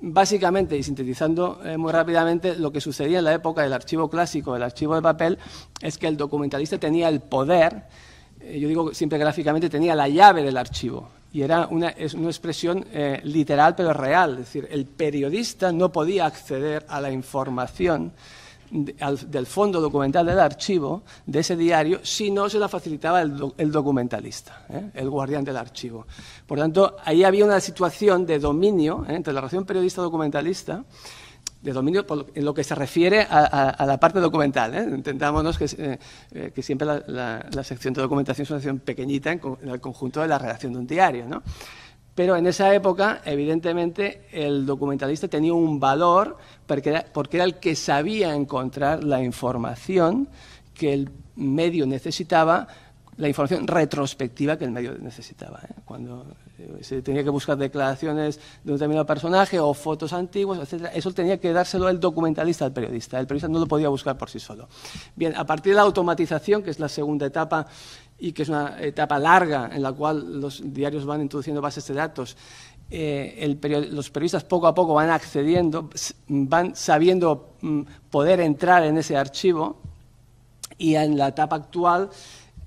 básicamente y sintetizando eh, muy rápidamente, lo que sucedía en la época del archivo clásico, del archivo de papel, es que el documentalista tenía el poder, eh, yo digo siempre gráficamente, tenía la llave del archivo. Y era una, es una expresión eh, literal pero real, es decir, el periodista no podía acceder a la información del fondo documental del archivo de ese diario si no se la facilitaba el, documentalista, ¿eh? el guardián del archivo. Por tanto, ahí había una situación de dominio ¿eh? entre la relación periodista-documentalista de dominio en lo que se refiere a, la parte documental. ¿eh? Entendámonos que, eh, siempre la, sección de documentación es una sección pequeñita en, el conjunto de la redacción de un diario. ¿no? Pero en esa época, evidentemente, el documentalista tenía un valor porque era, el que sabía encontrar la información que el medio necesitaba la información retrospectiva que el medio necesitaba. ¿eh? Cuando eh, se tenía que buscar declaraciones de un determinado personaje o fotos antiguas, etcétera, eso tenía que dárselo el documentalista al periodista. El periodista no lo podía buscar por sí solo. Bien, a partir de la automatización, que es la segunda etapa y que es una etapa larga en la cual los diarios van introduciendo bases de datos eh, los periodistas poco a poco van accediendo, van sabiendo mm, poder entrar en ese archivo y en la etapa actual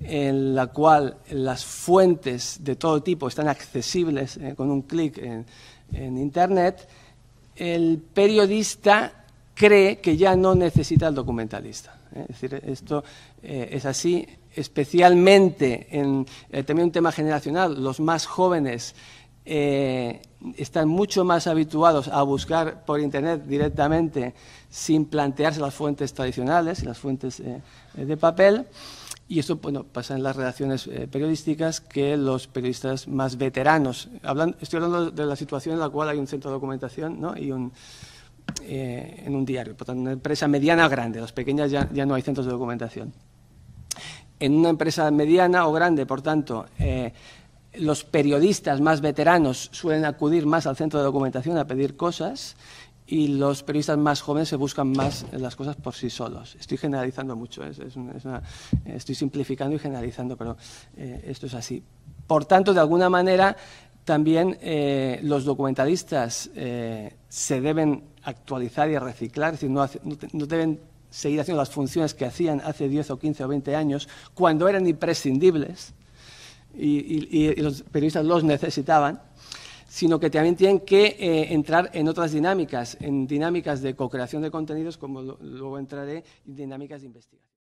en la cual las fuentes de todo tipo están accesibles eh, con un clic en, Internet, el periodista cree que ya no necesita el documentalista. Eh, es decir, esto eh, es así, especialmente en también un tema generacional. Los más jóvenes están mucho más habituados a buscar por Internet directamente sin plantearse las fuentes tradicionales y las fuentes de papel. Y esto pasa en las relaciones eh, periodísticas que los periodistas más veteranos, estoy hablando de la situación en la cual hay un centro de documentación y un, eh, en un diario, por tanto, una empresa mediana o grande, las pequeñas ya, ya, no hay centros de documentación. En una empresa mediana o grande, por tanto, eh, los periodistas más veteranos suelen acudir más al centro de documentación a pedir cosas y los periodistas más jóvenes se buscan más las cosas por sí solos. Estoy generalizando mucho, ¿eh? estoy simplificando y generalizando, pero eh, esto es así. Por tanto, de alguna manera, también eh, los documentalistas se deben actualizar y reciclar, es decir, no, deben seguir haciendo las funciones que hacían hace 10 o 15 o 20 años, cuando eran imprescindibles y, y los periodistas los necesitaban sino que también tienen que eh, entrar en otras dinámicas, en dinámicas de co-creación de contenidos, como luego entraré, en dinámicas de investigación.